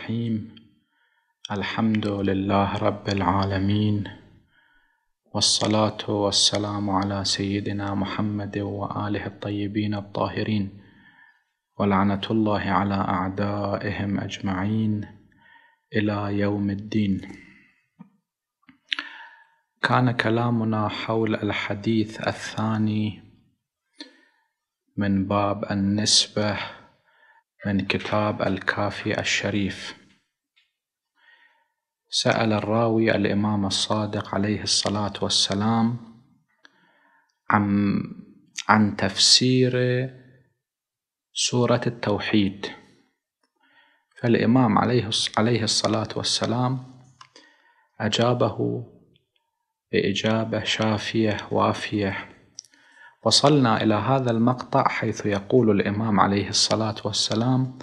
الرحيم الحمد لله رب العالمين والصلاة والسلام على سيدنا محمد وآله الطيبين الطاهرين ولعنة الله على أعدائهم أجمعين إلى يوم الدين كان كلامنا حول الحديث الثاني من باب النسبة من كتاب الكافي الشريف سأل الراوي الإمام الصادق عليه الصلاة والسلام عن عن تفسير سورة التوحيد فالإمام عليه عليه الصلاة والسلام أجابه بإجابة شافية وافية وصلنا إلى هذا المقطع حيث يقول الإمام عليه الصلاة والسلام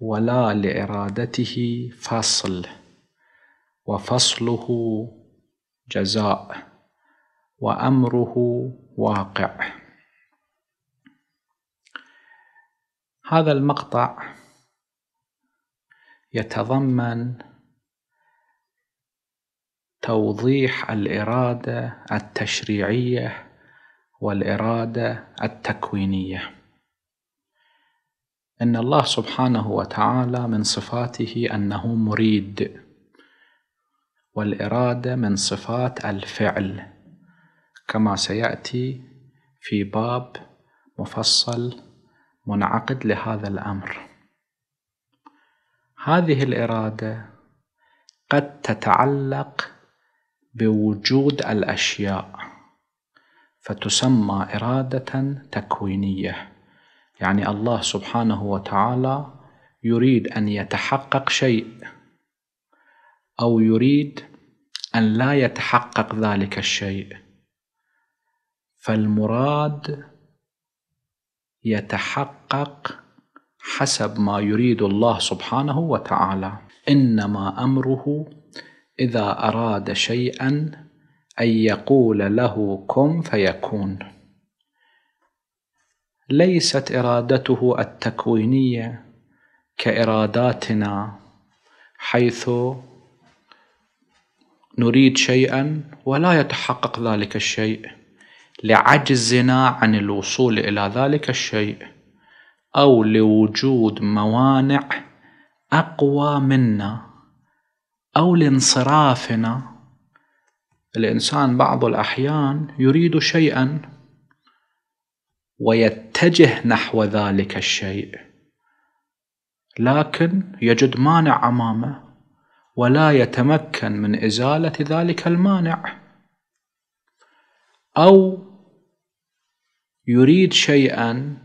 ولا لإرادته فصل وفصله جزاء وامره واقع هذا المقطع يتضمن توضيح الاراده التشريعيه والاراده التكوينيه ان الله سبحانه وتعالى من صفاته انه مريد والإرادة من صفات الفعل كما سيأتي في باب مفصل منعقد لهذا الأمر هذه الإرادة قد تتعلق بوجود الأشياء فتسمى إرادة تكوينية يعني الله سبحانه وتعالى يريد أن يتحقق شيء أو يريد أن لا يتحقق ذلك الشيء فالمراد يتحقق حسب ما يريد الله سبحانه وتعالى إنما أمره إذا أراد شيئا أن يقول له كن فيكون ليست إرادته التكوينية كإراداتنا حيث نريد شيئا ولا يتحقق ذلك الشيء لعجزنا عن الوصول إلى ذلك الشيء أو لوجود موانع أقوى منا أو لانصرافنا الإنسان بعض الأحيان يريد شيئا ويتجه نحو ذلك الشيء لكن يجد مانع أمامه ولا يتمكن من إزالة ذلك المانع أو يريد شيئا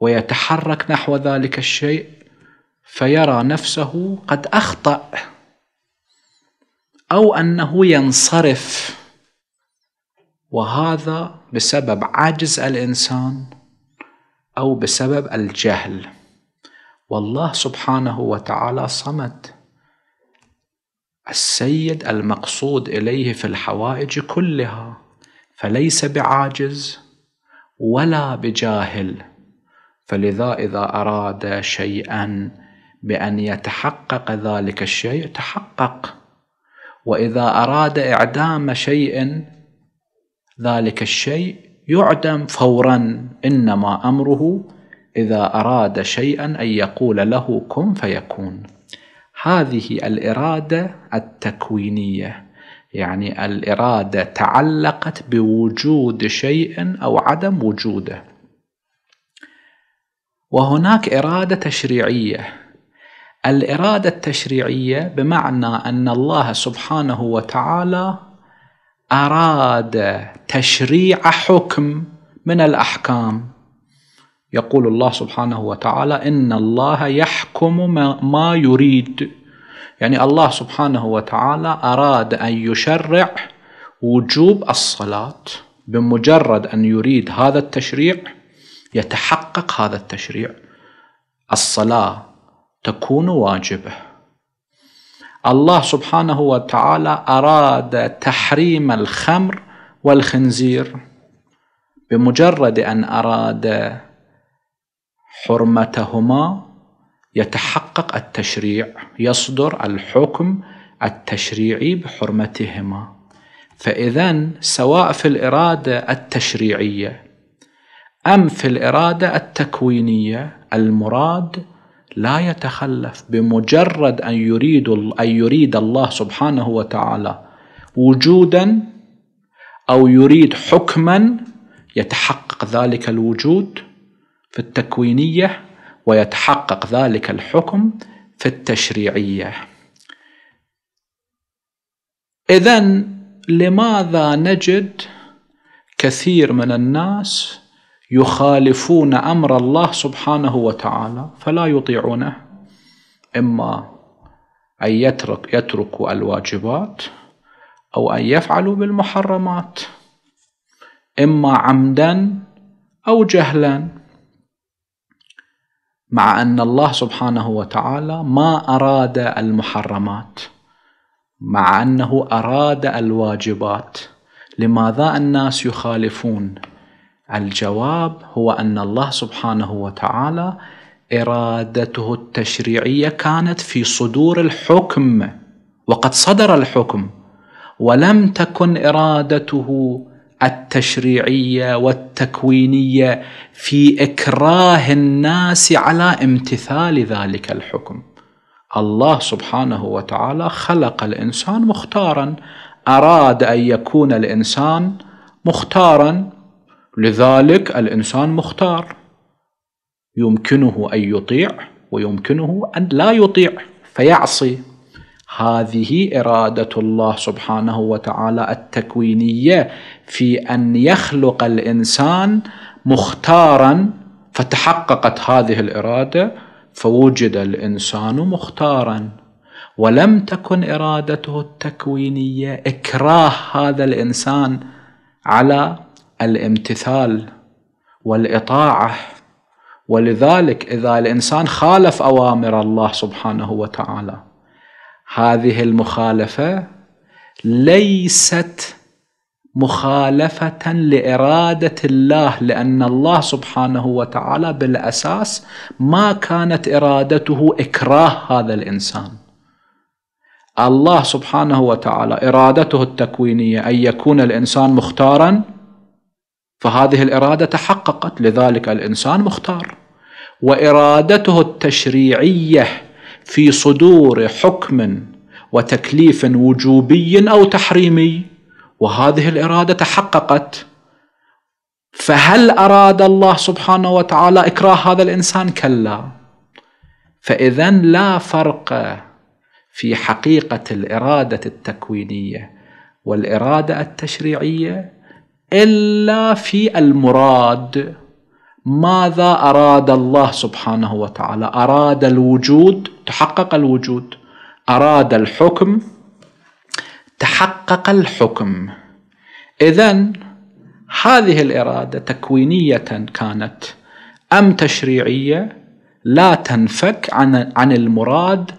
ويتحرك نحو ذلك الشيء فيرى نفسه قد أخطأ أو أنه ينصرف وهذا بسبب عجز الإنسان أو بسبب الجهل والله سبحانه وتعالى صمت السيد المقصود اليه في الحوائج كلها فليس بعاجز ولا بجاهل فلذا اذا اراد شيئا بان يتحقق ذلك الشيء تحقق واذا اراد اعدام شيء ذلك الشيء يعدم فورا انما امره اذا اراد شيئا ان يقول له كن فيكون هذه الاراده التكوينيه يعني الاراده تعلقت بوجود شيء او عدم وجوده وهناك اراده تشريعيه الاراده التشريعيه بمعنى ان الله سبحانه وتعالى اراد تشريع حكم من الاحكام يقول الله سبحانه وتعالى إن الله يحكم ما يريد يعني الله سبحانه وتعالى أراد أن يشرع وجوب الصلاة بمجرد أن يريد هذا التشريع يتحقق هذا التشريع الصلاة تكون واجبة الله سبحانه وتعالى أراد تحريم الخمر والخنزير بمجرد أن أراد حرمتهما يتحقق التشريع يصدر الحكم التشريعي بحرمتهما فاذا سواء في الاراده التشريعيه ام في الاراده التكوينيه المراد لا يتخلف بمجرد ان يريد ان يريد الله سبحانه وتعالى وجودا او يريد حكما يتحقق ذلك الوجود في التكوينية ويتحقق ذلك الحكم في التشريعية إذا لماذا نجد كثير من الناس يخالفون أمر الله سبحانه وتعالى فلا يطيعونه إما أن يترك يتركوا الواجبات أو أن يفعلوا بالمحرمات إما عمدا أو جهلا مع ان الله سبحانه وتعالى ما اراد المحرمات مع انه اراد الواجبات لماذا الناس يخالفون الجواب هو ان الله سبحانه وتعالى ارادته التشريعيه كانت في صدور الحكم وقد صدر الحكم ولم تكن ارادته التشريعيه والتكوينيه في اكراه الناس على امتثال ذلك الحكم الله سبحانه وتعالى خلق الانسان مختارا اراد ان يكون الانسان مختارا لذلك الانسان مختار يمكنه ان يطيع ويمكنه ان لا يطيع فيعصي هذه اراده الله سبحانه وتعالى التكوينيه في ان يخلق الانسان مختارا فتحققت هذه الاراده فوجد الانسان مختارا ولم تكن ارادته التكوينيه اكراه هذا الانسان على الامتثال والاطاعه ولذلك اذا الانسان خالف اوامر الله سبحانه وتعالى هذه المخالفه ليست مخالفة لإرادة الله لأن الله سبحانه وتعالى بالأساس ما كانت إرادته إكراه هذا الإنسان الله سبحانه وتعالى إرادته التكوينية أن يكون الإنسان مختارا فهذه الإرادة تحققت لذلك الإنسان مختار وإرادته التشريعية في صدور حكم وتكليف وجوبي أو تحريمي وهذه الاراده تحققت فهل اراد الله سبحانه وتعالى اكراه هذا الانسان كلا فاذا لا فرق في حقيقه الاراده التكوينيه والاراده التشريعيه الا في المراد ماذا اراد الله سبحانه وتعالى اراد الوجود تحقق الوجود اراد الحكم تحقق الحكم إذا هذه الإرادة تكوينية كانت أم تشريعية لا تنفك عن عن المراد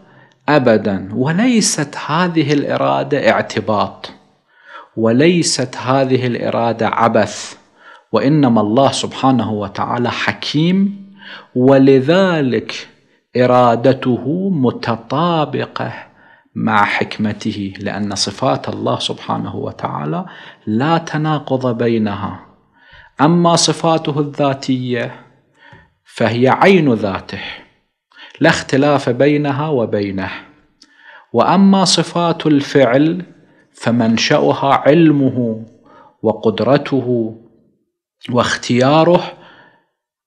أبدا وليست هذه الإرادة اعتباط وليست هذه الإرادة عبث وإنما الله سبحانه وتعالى حكيم ولذلك إرادته متطابقة مع حكمته لان صفات الله سبحانه وتعالى لا تناقض بينها اما صفاته الذاتيه فهي عين ذاته لا اختلاف بينها وبينه واما صفات الفعل فمنشاها علمه وقدرته واختياره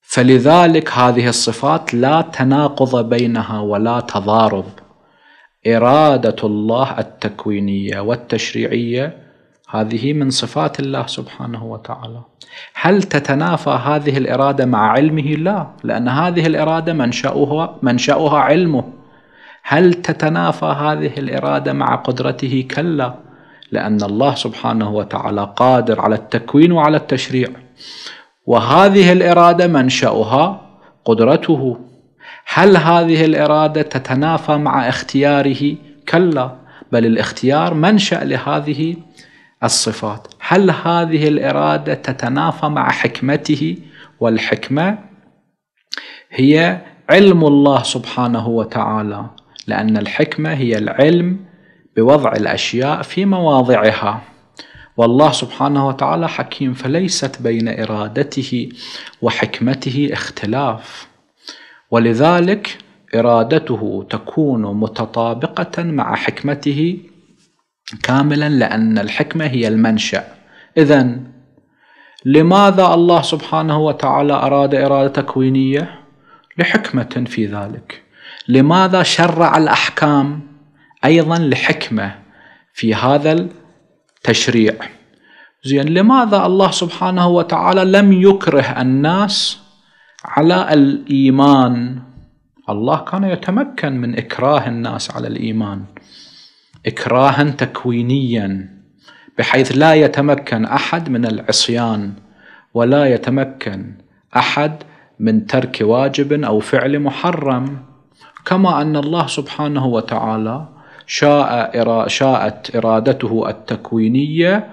فلذلك هذه الصفات لا تناقض بينها ولا تضارب إرادة الله التكوينية والتشريعية هذه من صفات الله سبحانه وتعالى هل تتنافى هذه الإرادة مع علمه؟ لا لأن هذه الإرادة منشأها, منشأها علمه هل تتنافى هذه الإرادة مع قدرته؟ كلا لأن الله سبحانه وتعالى قادر على التكوين وعلى التشريع وهذه الإرادة منشأها قدرته هل هذه الاراده تتنافى مع اختياره كلا بل الاختيار منشا لهذه الصفات هل هذه الاراده تتنافى مع حكمته والحكمه هي علم الله سبحانه وتعالى لان الحكمه هي العلم بوضع الاشياء في مواضعها والله سبحانه وتعالى حكيم فليست بين ارادته وحكمته اختلاف ولذلك إرادته تكون متطابقة مع حكمته كاملا لأن الحكمة هي المنشأ إذا لماذا الله سبحانه وتعالى أراد إرادة تكوينية؟ لحكمة في ذلك لماذا شرع الأحكام؟ أيضا لحكمة في هذا التشريع زين لماذا الله سبحانه وتعالى لم يكره الناس على الايمان الله كان يتمكن من اكراه الناس على الايمان اكراها تكوينيا بحيث لا يتمكن احد من العصيان ولا يتمكن احد من ترك واجب او فعل محرم كما ان الله سبحانه وتعالى شاء شاءت ارادته التكوينيه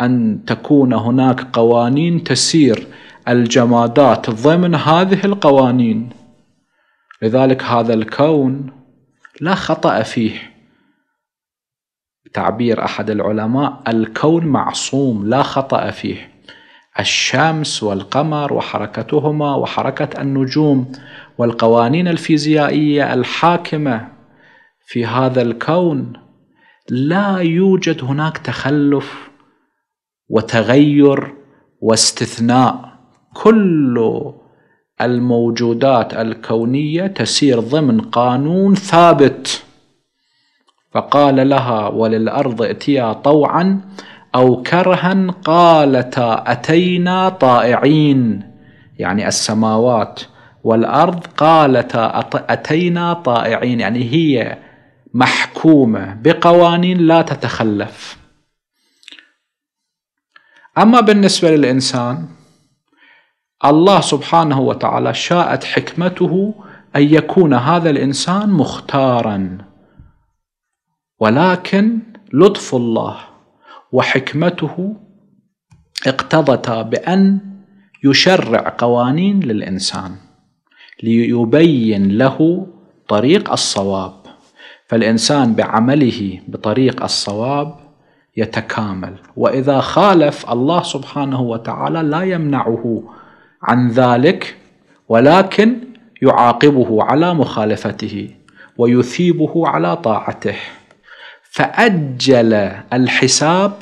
ان تكون هناك قوانين تسير الجمادات ضمن هذه القوانين لذلك هذا الكون لا خطا فيه تعبير احد العلماء الكون معصوم لا خطا فيه الشمس والقمر وحركتهما وحركه النجوم والقوانين الفيزيائيه الحاكمه في هذا الكون لا يوجد هناك تخلف وتغير واستثناء كل الموجودات الكونيه تسير ضمن قانون ثابت فقال لها وللارض ائتيا طوعا او كرها قالتا اتينا طائعين يعني السماوات والارض قالتا اتينا طائعين يعني هي محكومه بقوانين لا تتخلف أما بالنسبة للإنسان الله سبحانه وتعالى شاءت حكمته أن يكون هذا الإنسان مختارا ولكن لطف الله وحكمته اقتضتا بأن يشرع قوانين للإنسان ليبين له طريق الصواب فالإنسان بعمله بطريق الصواب يتكامل واذا خالف الله سبحانه وتعالى لا يمنعه عن ذلك ولكن يعاقبه على مخالفته ويثيبه على طاعته فاجل الحساب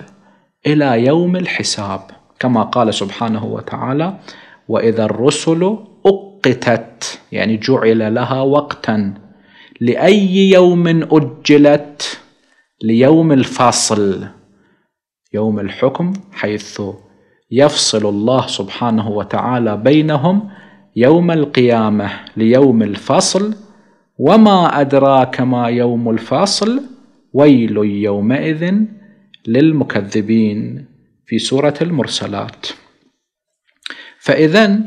الى يوم الحساب كما قال سبحانه وتعالى واذا الرسل اقتت يعني جعل لها وقتا لاي يوم اجلت ليوم الفصل يوم الحكم حيث يفصل الله سبحانه وتعالى بينهم يوم القيامه ليوم الفصل وما ادراك ما يوم الفصل ويل يومئذ للمكذبين في سوره المرسلات فاذا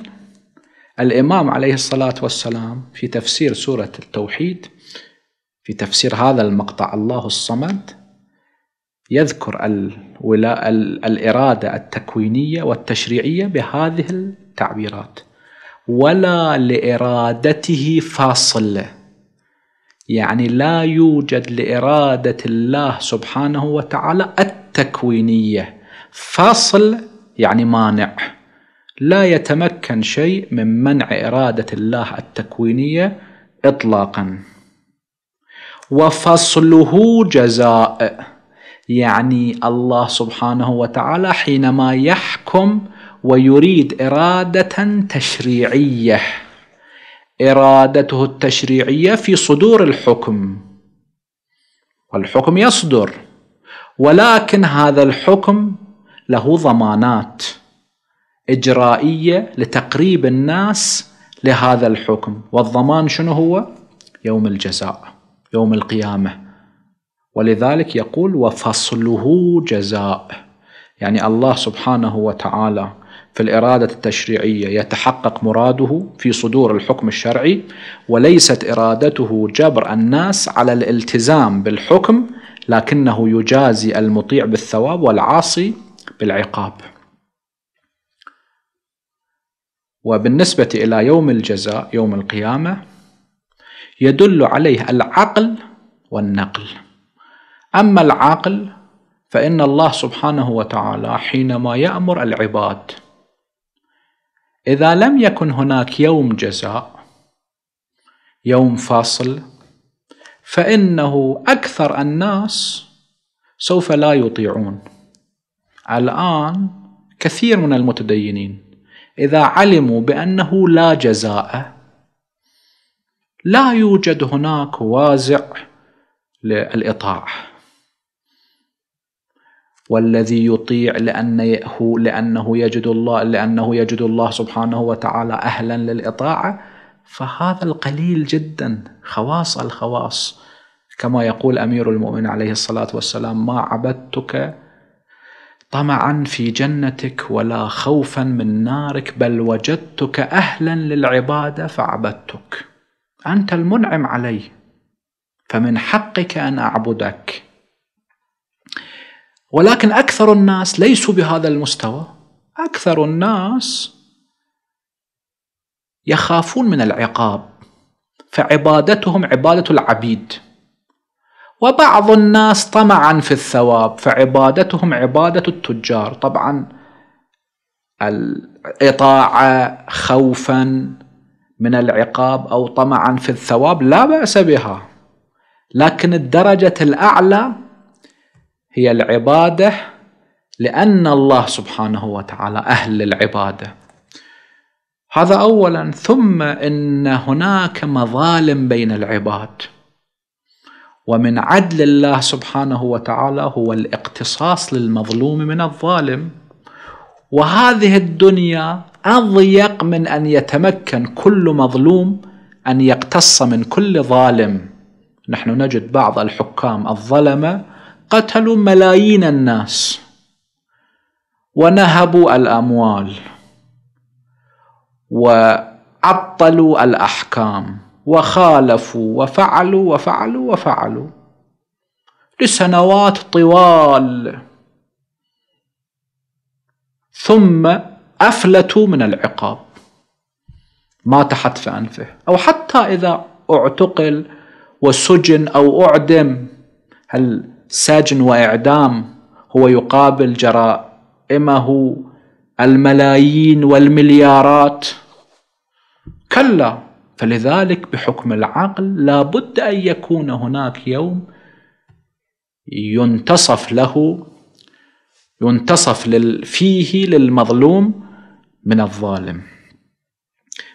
الامام عليه الصلاه والسلام في تفسير سوره التوحيد في تفسير هذا المقطع الله الصمد يذكر الولاء الإرادة التكوينية والتشريعية بهذه التعبيرات ولا لإرادته فاصلة يعني لا يوجد لإرادة الله سبحانه وتعالى التكوينية فاصل يعني مانع لا يتمكن شيء من منع إرادة الله التكوينية إطلاقا وفصله جزاء يعني الله سبحانه وتعالى حينما يحكم ويريد اراده تشريعيه ارادته التشريعيه في صدور الحكم والحكم يصدر ولكن هذا الحكم له ضمانات اجرائيه لتقريب الناس لهذا الحكم والضمان شنو هو يوم الجزاء يوم القيامه ولذلك يقول وفصله جزاء يعني الله سبحانه وتعالى في الإرادة التشريعية يتحقق مراده في صدور الحكم الشرعي وليست إرادته جبر الناس على الالتزام بالحكم لكنه يجازي المطيع بالثواب والعاصي بالعقاب وبالنسبة إلى يوم الجزاء يوم القيامة يدل عليه العقل والنقل أما العقل فإن الله سبحانه وتعالى حينما يأمر العباد إذا لم يكن هناك يوم جزاء يوم فاصل فإنه أكثر الناس سوف لا يطيعون الآن كثير من المتدينين إذا علموا بأنه لا جزاء لا يوجد هناك وازع للإطاعة والذي يطيع لأنه لأنه يجد الله لأنه يجد الله سبحانه وتعالى أهلا للإطاعة فهذا القليل جدا خواص الخواص كما يقول أمير المؤمن عليه الصلاة والسلام ما عبدتك طمعا في جنتك ولا خوفا من نارك بل وجدتك أهلا للعبادة فعبدتك أنت المنعم علي فمن حقك أن أعبدك ولكن أكثر الناس ليسوا بهذا المستوى أكثر الناس يخافون من العقاب فعبادتهم عبادة العبيد وبعض الناس طمعا في الثواب فعبادتهم عبادة التجار طبعا الإطاعة خوفا من العقاب أو طمعا في الثواب لا بأس بها لكن الدرجة الأعلى هي العباده لان الله سبحانه وتعالى اهل العباده هذا اولا ثم ان هناك مظالم بين العباد ومن عدل الله سبحانه وتعالى هو الاقتصاص للمظلوم من الظالم وهذه الدنيا اضيق من ان يتمكن كل مظلوم ان يقتص من كل ظالم نحن نجد بعض الحكام الظلمه قتلوا ملايين الناس ونهبوا الاموال وعطلوا الاحكام وخالفوا وفعلوا وفعلوا وفعلوا لسنوات طوال ثم افلتوا من العقاب ما تحت في انفه او حتى اذا اعتقل وسجن او اعدم هل سجن واعدام هو يقابل جرائمه الملايين والمليارات كلا فلذلك بحكم العقل لابد ان يكون هناك يوم ينتصف له ينتصف فيه للمظلوم من الظالم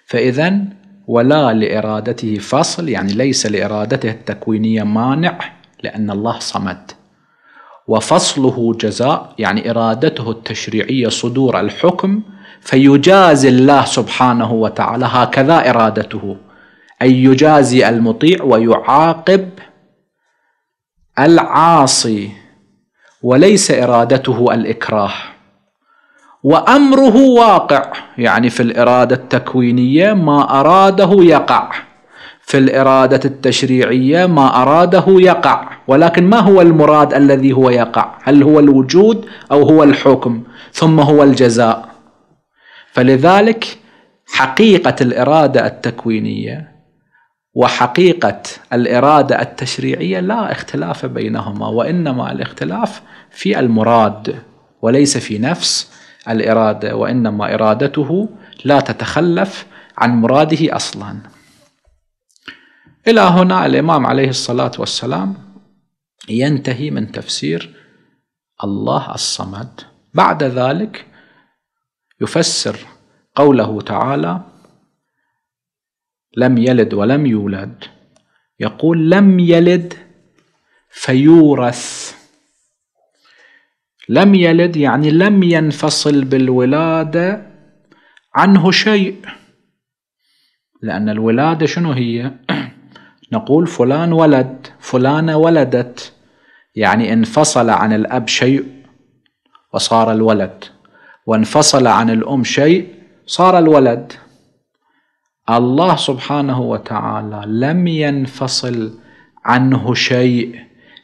فاذا ولا لارادته فصل يعني ليس لارادته التكوينيه مانع لأن الله صمد وفصله جزاء يعني إرادته التشريعية صدور الحكم فيجازي الله سبحانه وتعالى هكذا إرادته أي يجازي المطيع ويعاقب العاصي وليس إرادته الإكراه وأمره واقع يعني في الإرادة التكوينية ما أراده يقع في الإرادة التشريعية ما أراده يقع ولكن ما هو المراد الذي هو يقع هل هو الوجود أو هو الحكم ثم هو الجزاء فلذلك حقيقة الإرادة التكوينية وحقيقة الإرادة التشريعية لا اختلاف بينهما وإنما الاختلاف في المراد وليس في نفس الإرادة وإنما إرادته لا تتخلف عن مراده أصلاً إلى هنا الإمام عليه الصلاة والسلام ينتهي من تفسير الله الصمد بعد ذلك يفسر قوله تعالى لم يلد ولم يولد يقول لم يلد فيورث لم يلد يعني لم ينفصل بالولاده عنه شيء لان الولاده شنو هي نقول فلان ولد فلانة ولدت يعني انفصل عن الأب شيء وصار الولد وانفصل عن الأم شيء صار الولد الله سبحانه وتعالى لم ينفصل عنه شيء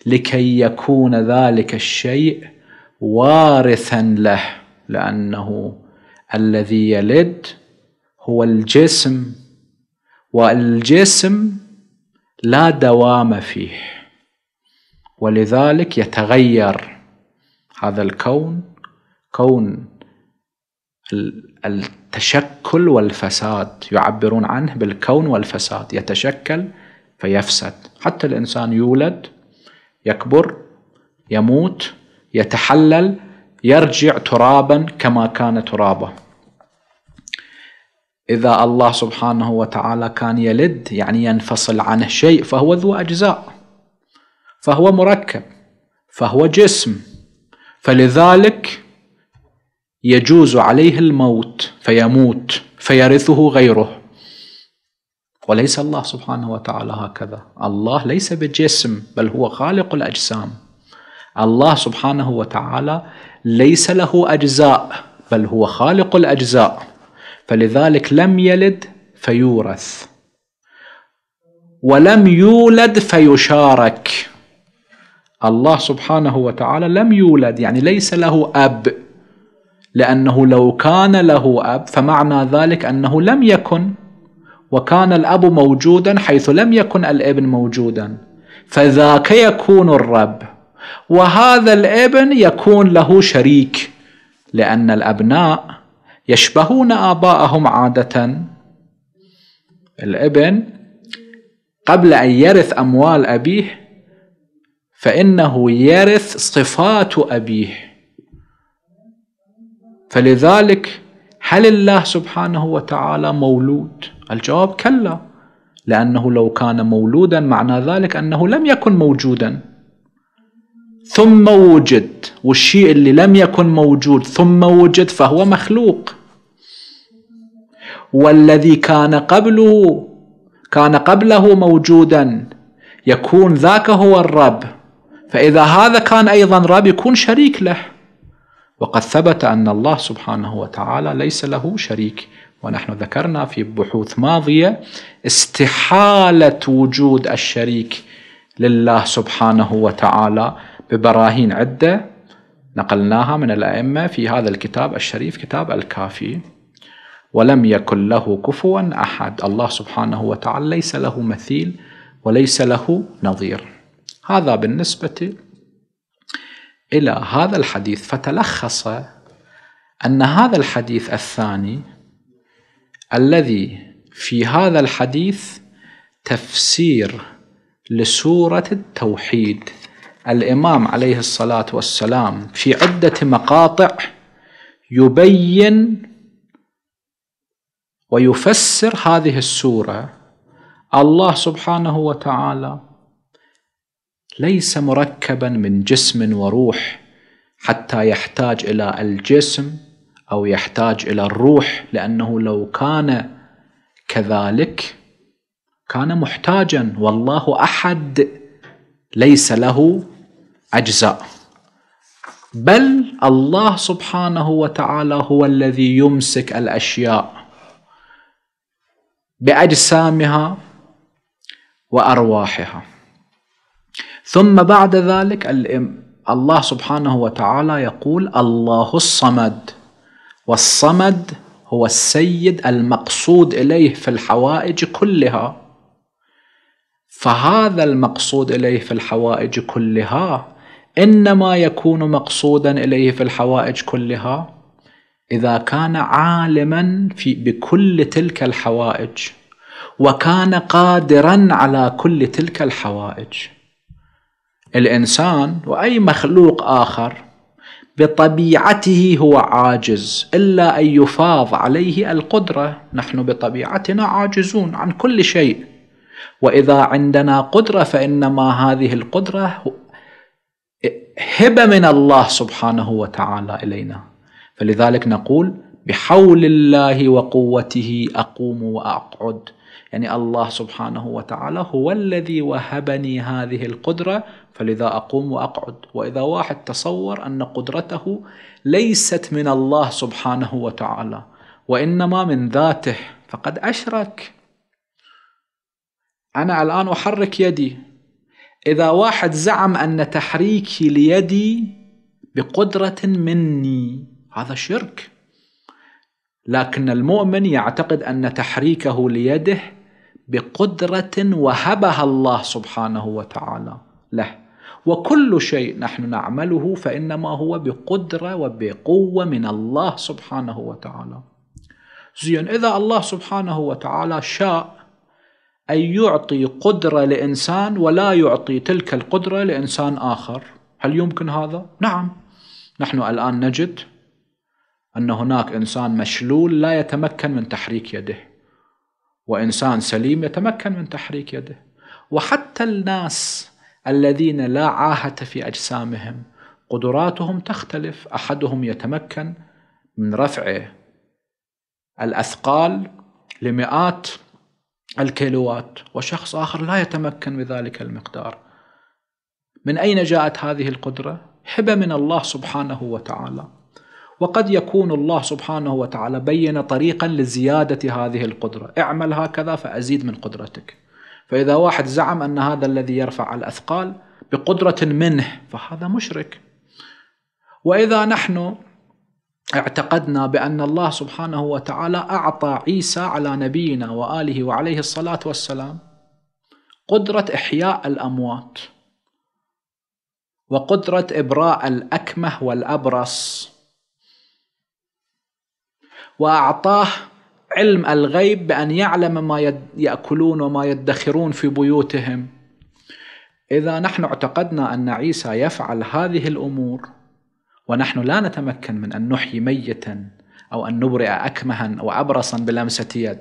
لكي يكون ذلك الشيء وارثا له لأنه الذي يلد هو الجسم والجسم لا دوام فيه ولذلك يتغير هذا الكون كون التشكل والفساد يعبرون عنه بالكون والفساد يتشكل فيفسد حتى الانسان يولد يكبر يموت يتحلل يرجع ترابا كما كان ترابه إذا الله سبحانه وتعالى كان يلد يعني ينفصل عنه شيء فهو ذو أجزاء فهو مركب فهو جسم فلذلك يجوز عليه الموت فيموت فيرثه غيره وليس الله سبحانه وتعالى هكذا الله ليس بجسم بل هو خالق الأجسام الله سبحانه وتعالى ليس له أجزاء بل هو خالق الأجزاء فلذلك لم يلد فيورث ولم يولد فيشارك الله سبحانه وتعالى لم يولد يعني ليس له أب لأنه لو كان له أب فمعنى ذلك أنه لم يكن وكان الأب موجودا حيث لم يكن الابن موجودا فذاك يكون الرب وهذا الابن يكون له شريك لأن الأبناء يشبهون آباءهم عادة الابن قبل أن يرث أموال أبيه فإنه يرث صفات أبيه فلذلك هل الله سبحانه وتعالى مولود؟ الجواب كلا لأنه لو كان مولودا معنى ذلك أنه لم يكن موجودا ثم وجد والشيء اللي لم يكن موجود ثم وجد فهو مخلوق والذي كان قبله كان قبله موجودا يكون ذاك هو الرب فإذا هذا كان أيضا رب يكون شريك له وقد ثبت أن الله سبحانه وتعالى ليس له شريك ونحن ذكرنا في بحوث ماضية استحالة وجود الشريك لله سبحانه وتعالى ببراهين عدة نقلناها من الأئمة في هذا الكتاب الشريف كتاب الكافي ولم يكن له كفوا أحد الله سبحانه وتعالى ليس له مثيل وليس له نظير هذا بالنسبة إلى هذا الحديث فتلخص أن هذا الحديث الثاني الذي في هذا الحديث تفسير لسورة التوحيد الإمام عليه الصلاة والسلام في عدة مقاطع يبين ويفسر هذه السوره الله سبحانه وتعالى ليس مركبا من جسم وروح حتى يحتاج الى الجسم او يحتاج الى الروح لانه لو كان كذلك كان محتاجا والله احد ليس له اجزاء بل الله سبحانه وتعالى هو الذي يمسك الاشياء باجسامها وارواحها ثم بعد ذلك الله سبحانه وتعالى يقول الله الصمد والصمد هو السيد المقصود اليه في الحوائج كلها فهذا المقصود اليه في الحوائج كلها انما يكون مقصودا اليه في الحوائج كلها إذا كان عالما في بكل تلك الحوائج وكان قادرا على كل تلك الحوائج الإنسان وأي مخلوق آخر بطبيعته هو عاجز إلا أن يفاض عليه القدرة نحن بطبيعتنا عاجزون عن كل شيء وإذا عندنا قدرة فإنما هذه القدرة هبة من الله سبحانه وتعالى إلينا فلذلك نقول بحول الله وقوته اقوم واقعد يعني الله سبحانه وتعالى هو الذي وهبني هذه القدره فلذا اقوم واقعد واذا واحد تصور ان قدرته ليست من الله سبحانه وتعالى وانما من ذاته فقد اشرك انا الان احرك يدي اذا واحد زعم ان تحريكي ليدي بقدره مني هذا شرك لكن المؤمن يعتقد ان تحريكه ليده بقدره وهبها الله سبحانه وتعالى له وكل شيء نحن نعمله فانما هو بقدره وبقوه من الله سبحانه وتعالى زين اذا الله سبحانه وتعالى شاء ان يعطي قدره لانسان ولا يعطي تلك القدره لانسان اخر هل يمكن هذا نعم نحن الان نجد أن هناك إنسان مشلول لا يتمكن من تحريك يده وإنسان سليم يتمكن من تحريك يده وحتى الناس الذين لا عاهة في أجسامهم قدراتهم تختلف أحدهم يتمكن من رفع الأثقال لمئات الكيلوات وشخص آخر لا يتمكن بذلك المقدار من أين جاءت هذه القدرة؟ هبة من الله سبحانه وتعالى وقد يكون الله سبحانه وتعالى بين طريقا لزيادة هذه القدرة اعمل هكذا فأزيد من قدرتك فإذا واحد زعم أن هذا الذي يرفع الأثقال بقدرة منه فهذا مشرك وإذا نحن اعتقدنا بأن الله سبحانه وتعالى أعطى عيسى على نبينا وآله وعليه الصلاة والسلام قدرة إحياء الأموات وقدرة إبراء الأكمه والأبرص وأعطاه علم الغيب بأن يعلم ما يأكلون وما يدخرون في بيوتهم إذا نحن اعتقدنا أن عيسى يفعل هذه الأمور ونحن لا نتمكن من أن نحيي ميتا أو أن نبرئ أكمها وأبرصا بلمسة يد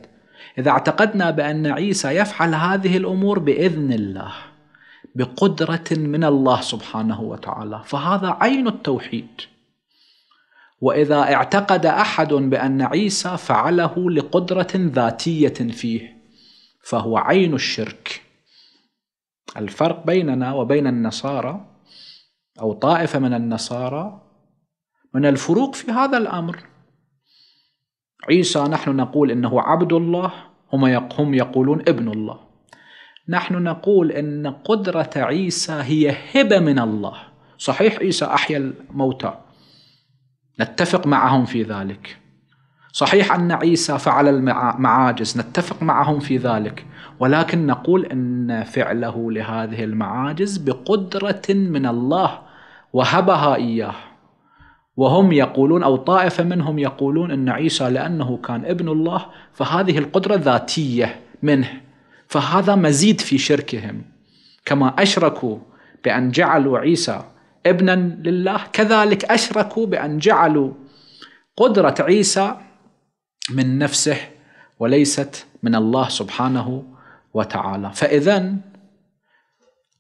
إذا اعتقدنا بأن عيسى يفعل هذه الأمور بإذن الله بقدرة من الله سبحانه وتعالى فهذا عين التوحيد واذا اعتقد احد بان عيسى فعله لقدره ذاتيه فيه فهو عين الشرك الفرق بيننا وبين النصارى او طائفه من النصارى من الفروق في هذا الامر عيسى نحن نقول انه عبد الله هم يقولون ابن الله نحن نقول ان قدره عيسى هي هبه من الله صحيح عيسى احيا الموتى نتفق معهم في ذلك صحيح أن عيسى فعل المعاجز نتفق معهم في ذلك ولكن نقول أن فعله لهذه المعاجز بقدرة من الله وهبها إياه وهم يقولون أو طائفة منهم يقولون أن عيسى لأنه كان ابن الله فهذه القدرة ذاتية منه فهذا مزيد في شركهم كما أشركوا بأن جعلوا عيسى ابنا لله كذلك اشركوا بان جعلوا قدره عيسى من نفسه وليست من الله سبحانه وتعالى فاذا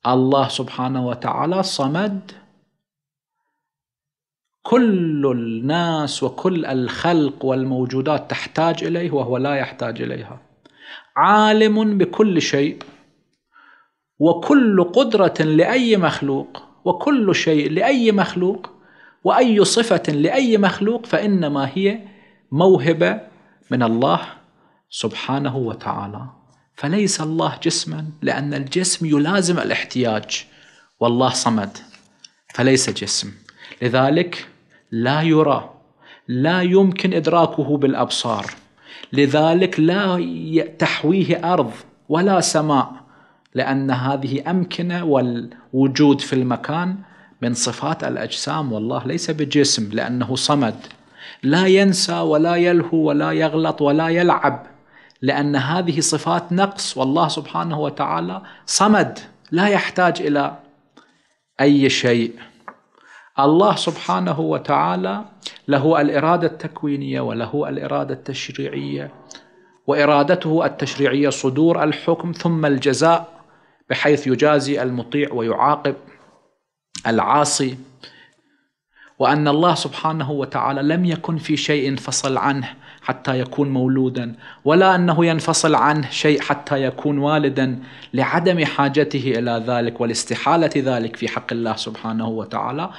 الله سبحانه وتعالى صمد كل الناس وكل الخلق والموجودات تحتاج اليه وهو لا يحتاج اليها عالم بكل شيء وكل قدره لاي مخلوق وكل شيء لأي مخلوق وأي صفة لأي مخلوق فإنما هي موهبة من الله سبحانه وتعالى فليس الله جسما لأن الجسم يلازم الاحتياج والله صمد فليس جسم لذلك لا يرى لا يمكن إدراكه بالأبصار لذلك لا تحويه أرض ولا سماء لأن هذه أمكنة والوجود في المكان من صفات الأجسام والله ليس بجسم لأنه صمد لا ينسى ولا يلهو ولا يغلط ولا يلعب لأن هذه صفات نقص والله سبحانه وتعالى صمد لا يحتاج إلى أي شيء الله سبحانه وتعالى له الإرادة التكوينية وله الإرادة التشريعية وإرادته التشريعية صدور الحكم ثم الجزاء بحيث يجازي المطيع ويعاقب العاصي وان الله سبحانه وتعالى لم يكن في شيء انفصل عنه حتى يكون مولودا ولا انه ينفصل عنه شيء حتى يكون والدا لعدم حاجته الى ذلك ولاستحاله ذلك في حق الله سبحانه وتعالى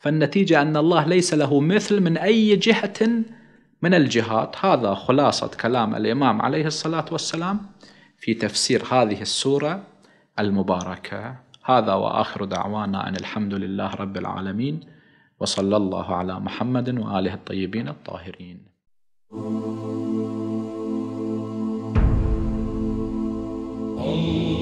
فالنتيجه ان الله ليس له مثل من اي جهه من الجهات هذا خلاصه كلام الامام عليه الصلاه والسلام في تفسير هذه السوره المباركة هذا وآخر دعوانا أن الحمد لله رب العالمين وصلى الله على محمد وآله الطيبين الطاهرين Oh